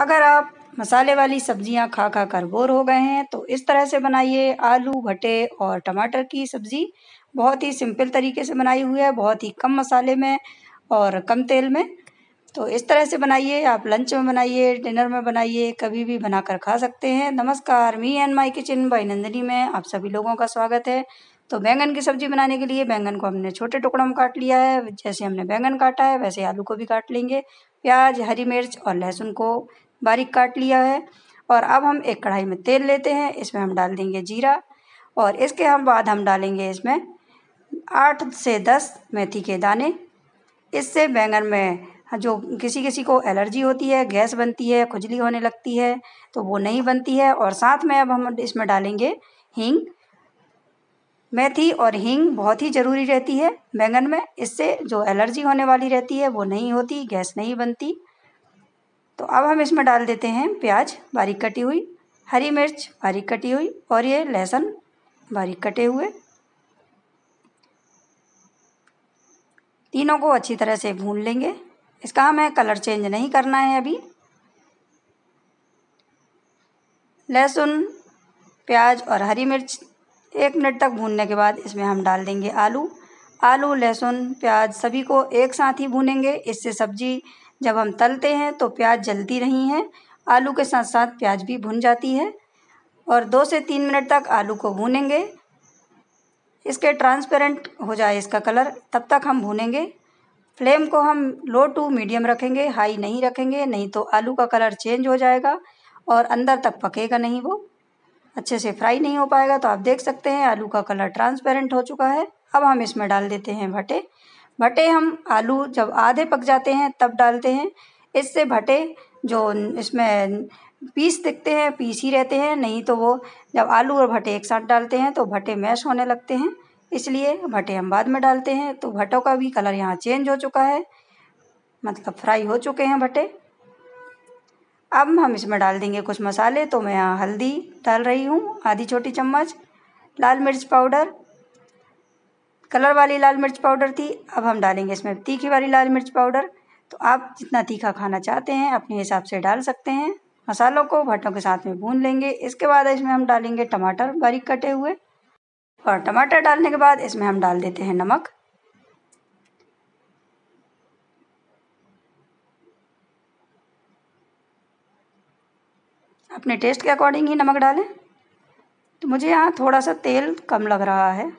अगर आप मसाले वाली सब्जियां खा खा कर बोर हो गए हैं तो इस तरह से बनाइए आलू भटे और टमाटर की सब्ज़ी बहुत ही सिंपल तरीके से बनाई हुई है बहुत ही कम मसाले में और कम तेल में तो इस तरह से बनाइए आप लंच में बनाइए डिनर में बनाइए कभी भी बनाकर खा सकते हैं नमस्कार me and my kitchen by Nandni में आप सभी लोगों का स्वागत है तो बैंगन की सब्ज़ी बनाने के लिए बैंगन को हमने छोटे टुकड़ों में काट लिया है जैसे हमने बैंगन काटा है वैसे आलू को भी काट लेंगे प्याज हरी मिर्च और लहसुन को बारीक काट लिया है और अब हम एक कढ़ाई में तेल लेते हैं इसमें हम डाल देंगे जीरा और इसके हम बाद हम डालेंगे इसमें आठ से दस मेथी के दाने इससे बैंगन में जो किसी किसी को एलर्जी होती है गैस बनती है खुजली होने लगती है तो वो नहीं बनती है और साथ में अब हम इसमें डालेंगे हींग मेथी और हींग बहुत ही ज़रूरी रहती है बैंगन में इससे जो एलर्जी होने वाली रहती है वो नहीं होती गैस नहीं बनती तो अब हम इसमें डाल देते हैं प्याज बारीक कटी हुई हरी मिर्च बारीक कटी हुई और ये लहसुन बारीक कटे हुए तीनों को अच्छी तरह से भून लेंगे इसका हमें कलर चेंज नहीं करना है अभी लहसुन प्याज और हरी मिर्च एक मिनट तक भूनने के बाद इसमें हम डाल देंगे आलू आलू लहसुन प्याज सभी को एक साथ ही भूनेंगे इससे सब्जी जब हम तलते हैं तो प्याज जलती नहीं है आलू के साथ साथ प्याज भी भुन जाती है और दो से तीन मिनट तक आलू को भूनेंगे इसके ट्रांसपेरेंट हो जाए इसका कलर तब तक हम भूनेंगे फ्लेम को हम लो टू मीडियम रखेंगे हाई नहीं रखेंगे नहीं तो आलू का कलर चेंज हो जाएगा और अंदर तक पकेगा नहीं वो अच्छे से फ्राई नहीं हो पाएगा तो आप देख सकते हैं आलू का कलर ट्रांसपेरेंट हो चुका है अब हम इसमें डाल देते हैं भटे भटे हम आलू जब आधे पक जाते हैं तब डालते हैं इससे भटे जो इसमें पीस दिखते हैं पीस ही रहते हैं नहीं तो वो जब आलू और भटे एक साथ डालते हैं तो भटे मैश होने लगते हैं इसलिए भटे हम बाद में डालते हैं तो भटों का भी कलर यहाँ चेंज हो चुका है मतलब फ्राई हो चुके हैं भटे अब हम इसमें डाल देंगे कुछ मसाले तो मैं यहाँ हल्दी डाल रही हूँ आधी छोटी चम्मच लाल मिर्च पाउडर कलर वाली लाल मिर्च पाउडर थी अब हम डालेंगे इसमें तीखी वाली लाल मिर्च पाउडर तो आप जितना तीखा खाना चाहते हैं अपने हिसाब से डाल सकते हैं मसालों को भट्टों के साथ में भून लेंगे इसके बाद इसमें हम डालेंगे टमाटर बारीक कटे हुए और टमाटर डालने के बाद इसमें हम डाल देते हैं नमक अपने टेस्ट के अकॉर्डिंग ही नमक डालें तो मुझे यहाँ थोड़ा सा तेल कम लग रहा है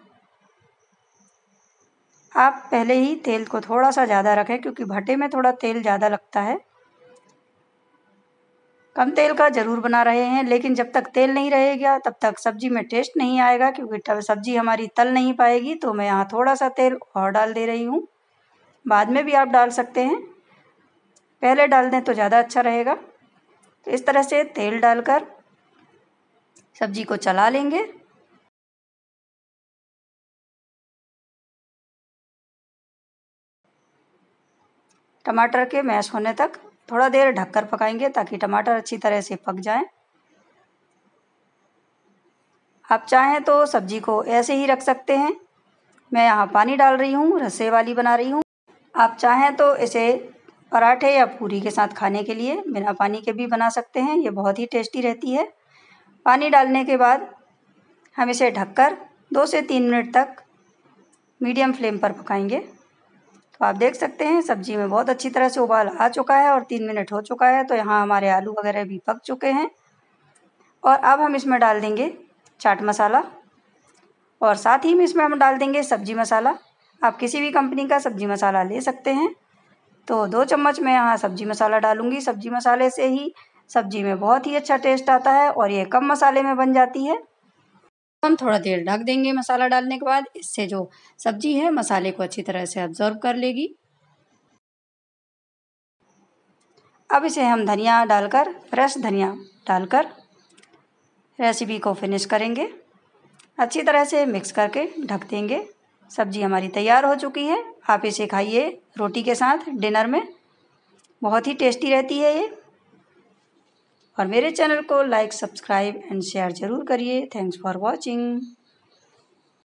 आप पहले ही तेल को थोड़ा सा ज़्यादा रखें क्योंकि भट्टे में थोड़ा तेल ज़्यादा लगता है कम तेल का ज़रूर बना रहे हैं लेकिन जब तक तेल नहीं रहेगा तब तक सब्ज़ी में टेस्ट नहीं आएगा क्योंकि सब्ज़ी हमारी तल नहीं पाएगी तो मैं यहाँ थोड़ा सा तेल और डाल दे रही हूँ बाद में भी आप डाल सकते हैं पहले डाल दें तो ज़्यादा अच्छा रहेगा तो इस तरह से तेल डालकर सब्जी को चला लेंगे टमाटर के मैश होने तक थोड़ा देर ढककर पकाएंगे ताकि टमाटर अच्छी तरह से पक जाएं। आप चाहें तो सब्जी को ऐसे ही रख सकते हैं मैं यहाँ पानी डाल रही हूँ रस्से वाली बना रही हूँ आप चाहें तो इसे पराठे या पूरी के साथ खाने के लिए बिना पानी के भी बना सकते हैं ये बहुत ही टेस्टी रहती है पानी डालने के बाद हम इसे ढककर दो से तीन मिनट तक मीडियम फ्लेम पर पकाएंगे तो आप देख सकते हैं सब्जी में बहुत अच्छी तरह से उबाल आ चुका है और तीन मिनट हो चुका है तो यहाँ हमारे आलू वगैरह भी पक चुके हैं और अब हम इसमें डाल देंगे चाट मसाला और साथ ही में इसमें हम डाल देंगे सब्जी मसाला आप किसी भी कंपनी का सब्जी मसाला ले सकते हैं तो दो चम्मच मैं यहाँ सब्ज़ी मसाला डालूंगी सब्ज़ी मसाले से ही सब्ज़ी में बहुत ही अच्छा टेस्ट आता है और ये कम मसाले में बन जाती है हम थोड़ा देर ढक देंगे मसाला डालने के बाद इससे जो सब्ज़ी है मसाले को अच्छी तरह से अब्जॉर्ब कर लेगी अब इसे हम धनिया डालकर फ्रेश धनिया डालकर रेसिपी को फिनिश करेंगे अच्छी तरह से मिक्स करके ढक देंगे सब्ज़ी हमारी तैयार हो चुकी है आप इसे खाइए रोटी के साथ डिनर में बहुत ही टेस्टी रहती है ये और मेरे चैनल को लाइक सब्सक्राइब एंड शेयर ज़रूर करिए थैंक्स फॉर वॉचिंग